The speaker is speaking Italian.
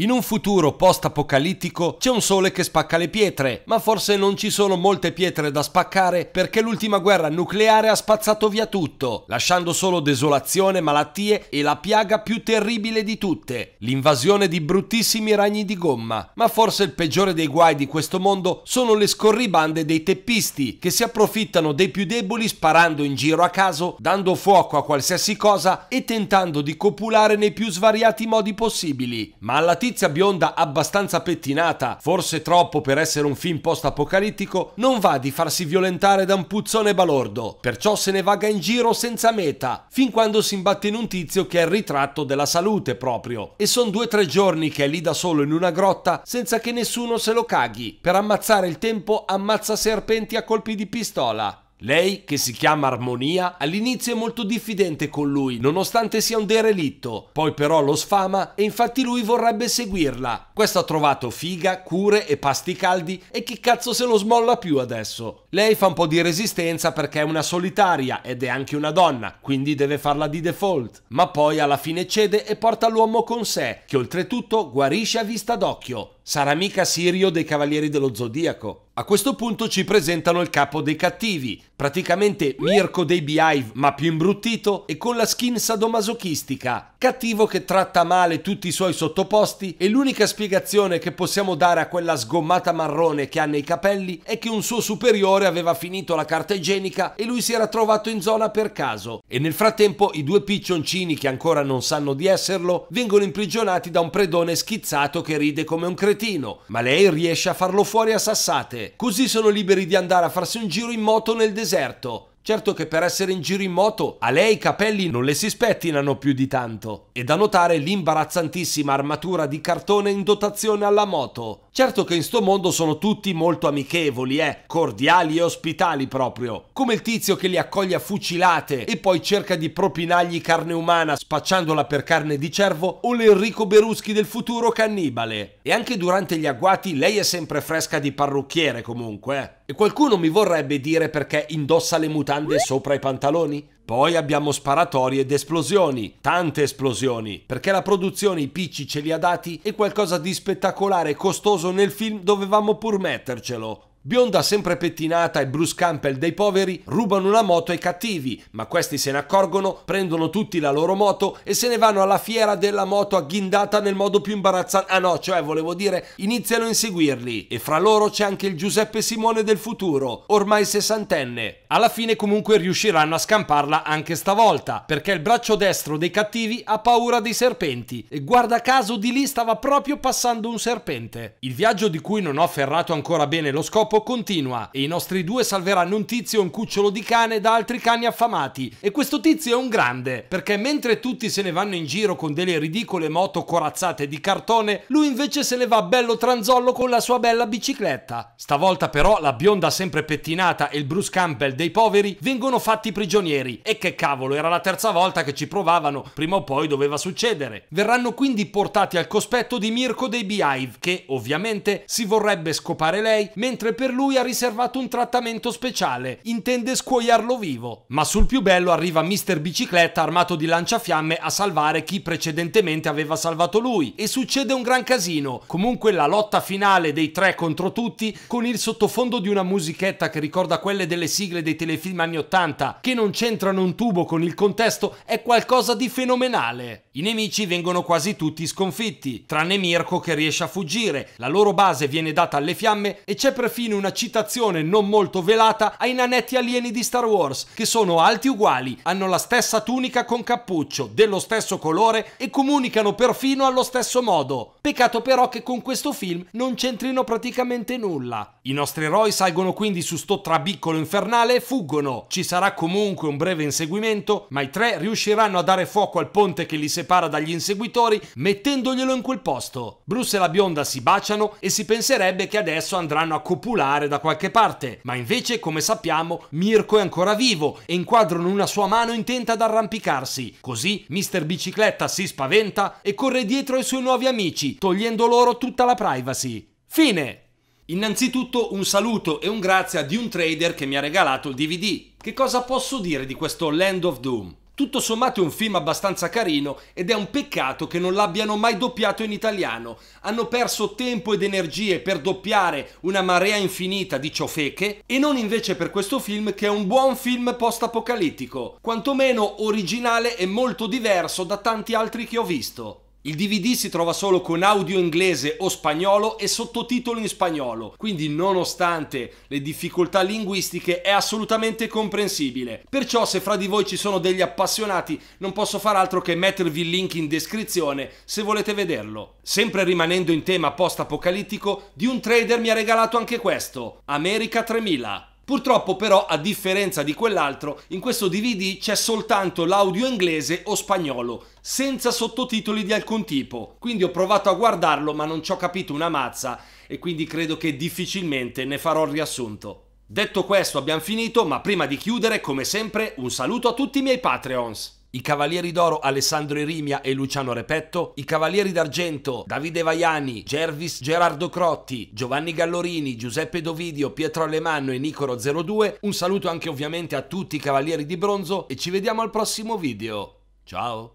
In un futuro post-apocalittico c'è un sole che spacca le pietre, ma forse non ci sono molte pietre da spaccare perché l'ultima guerra nucleare ha spazzato via tutto, lasciando solo desolazione, malattie e la piaga più terribile di tutte, l'invasione di bruttissimi ragni di gomma. Ma forse il peggiore dei guai di questo mondo sono le scorribande dei teppisti che si approfittano dei più deboli sparando in giro a caso, dando fuoco a qualsiasi cosa e tentando di copulare nei più svariati modi possibili. Ma alla t- tizia bionda abbastanza pettinata, forse troppo per essere un film post-apocalittico, non va di farsi violentare da un puzzone balordo, perciò se ne vaga in giro senza meta, fin quando si imbatte in un tizio che è il ritratto della salute proprio. E sono due o tre giorni che è lì da solo in una grotta senza che nessuno se lo caghi. Per ammazzare il tempo ammazza serpenti a colpi di pistola. Lei, che si chiama Armonia, all'inizio è molto diffidente con lui, nonostante sia un derelitto, poi però lo sfama e infatti lui vorrebbe seguirla. Questo ha trovato figa, cure e pasti caldi e chi cazzo se lo smolla più adesso? Lei fa un po' di resistenza perché è una solitaria ed è anche una donna, quindi deve farla di default, ma poi alla fine cede e porta l'uomo con sé, che oltretutto guarisce a vista d'occhio. Sarà mica Sirio dei Cavalieri dello Zodiaco. A questo punto ci presentano il capo dei cattivi, praticamente Mirko dei Beehive ma più imbruttito e con la skin sadomasochistica, Cattivo che tratta male tutti i suoi sottoposti e l'unica spiegazione che possiamo dare a quella sgommata marrone che ha nei capelli è che un suo superiore aveva finito la carta igienica e lui si era trovato in zona per caso. E nel frattempo i due piccioncini che ancora non sanno di esserlo vengono imprigionati da un predone schizzato che ride come un cretino, ma lei riesce a farlo fuori a sassate. Così sono liberi di andare a farsi un giro in moto nel deserto. Certo che per essere in giro in moto a lei i capelli non le si spettinano più di tanto. E da notare l'imbarazzantissima armatura di cartone in dotazione alla moto, Certo che in sto mondo sono tutti molto amichevoli, eh, cordiali e ospitali proprio, come il tizio che li accoglie a fucilate e poi cerca di propinargli carne umana spacciandola per carne di cervo o l'Enrico Beruschi del futuro cannibale. E anche durante gli agguati lei è sempre fresca di parrucchiere comunque. Eh. E qualcuno mi vorrebbe dire perché indossa le mutande sopra i pantaloni? Poi abbiamo sparatori ed esplosioni, tante esplosioni, perché la produzione i picci ce li ha dati e qualcosa di spettacolare e costoso nel film dovevamo pur mettercelo, Bionda sempre pettinata e Bruce Campbell dei poveri rubano una moto ai cattivi, ma questi se ne accorgono, prendono tutti la loro moto e se ne vanno alla fiera della moto agghindata nel modo più imbarazzante. Ah no, cioè volevo dire, iniziano a inseguirli e fra loro c'è anche il Giuseppe Simone del futuro, ormai sessantenne. Alla fine comunque riusciranno a scamparla anche stavolta, perché il braccio destro dei cattivi ha paura dei serpenti e guarda caso di lì stava proprio passando un serpente. Il viaggio di cui non ho ferrato ancora bene lo scopo scopo continua e i nostri due salveranno un tizio e un cucciolo di cane da altri cani affamati. E questo tizio è un grande, perché mentre tutti se ne vanno in giro con delle ridicole moto corazzate di cartone, lui invece se ne va bello tranzollo con la sua bella bicicletta. Stavolta però la bionda sempre pettinata e il Bruce Campbell dei poveri vengono fatti prigionieri. E che cavolo, era la terza volta che ci provavano, prima o poi doveva succedere. Verranno quindi portati al cospetto di Mirko dei Beehive, che ovviamente si vorrebbe scopare lei, mentre per lui ha riservato un trattamento speciale, intende scuoiarlo vivo. Ma sul più bello arriva Mr. Bicicletta armato di lanciafiamme a salvare chi precedentemente aveva salvato lui e succede un gran casino, comunque la lotta finale dei tre contro tutti con il sottofondo di una musichetta che ricorda quelle delle sigle dei telefilm anni 80 che non c'entrano un tubo con il contesto è qualcosa di fenomenale. I nemici vengono quasi tutti sconfitti, tranne Mirko che riesce a fuggire, la loro base viene data alle fiamme e c'è perfino infine una citazione non molto velata ai nanetti alieni di Star Wars, che sono alti uguali, hanno la stessa tunica con cappuccio, dello stesso colore e comunicano perfino allo stesso modo. Peccato però che con questo film non c'entrino praticamente nulla. I nostri eroi salgono quindi su sto trabiccolo infernale e fuggono. Ci sarà comunque un breve inseguimento, ma i tre riusciranno a dare fuoco al ponte che li separa dagli inseguitori mettendoglielo in quel posto. Bruce e la bionda si baciano e si penserebbe che adesso andranno a copulare oculare da qualche parte, ma invece, come sappiamo, Mirko è ancora vivo e inquadrano una sua mano intenta ad arrampicarsi. Così Mr. Bicicletta si spaventa e corre dietro ai suoi nuovi amici, togliendo loro tutta la privacy. Fine! Innanzitutto un saluto e un grazie a un Trader che mi ha regalato il DVD. Che cosa posso dire di questo Land of Doom? Tutto sommato è un film abbastanza carino ed è un peccato che non l'abbiano mai doppiato in italiano. Hanno perso tempo ed energie per doppiare una marea infinita di ciofeche e non invece per questo film che è un buon film post-apocalittico, quantomeno originale e molto diverso da tanti altri che ho visto. Il DVD si trova solo con audio inglese o spagnolo e sottotitoli in spagnolo, quindi nonostante le difficoltà linguistiche è assolutamente comprensibile. Perciò se fra di voi ci sono degli appassionati non posso far altro che mettervi il link in descrizione se volete vederlo. Sempre rimanendo in tema post-apocalittico, di un trader mi ha regalato anche questo, America 3000. Purtroppo però, a differenza di quell'altro, in questo DVD c'è soltanto l'audio inglese o spagnolo, senza sottotitoli di alcun tipo. Quindi ho provato a guardarlo ma non ci ho capito una mazza e quindi credo che difficilmente ne farò il riassunto. Detto questo abbiamo finito, ma prima di chiudere, come sempre, un saluto a tutti i miei Patreons i Cavalieri d'Oro Alessandro Irimia e Luciano Repetto, i Cavalieri d'Argento Davide Vaiani, Gervis Gerardo Crotti, Giovanni Gallorini, Giuseppe Dovidio, Pietro Alemanno e Nicoro02. Un saluto anche ovviamente a tutti i Cavalieri di Bronzo e ci vediamo al prossimo video. Ciao!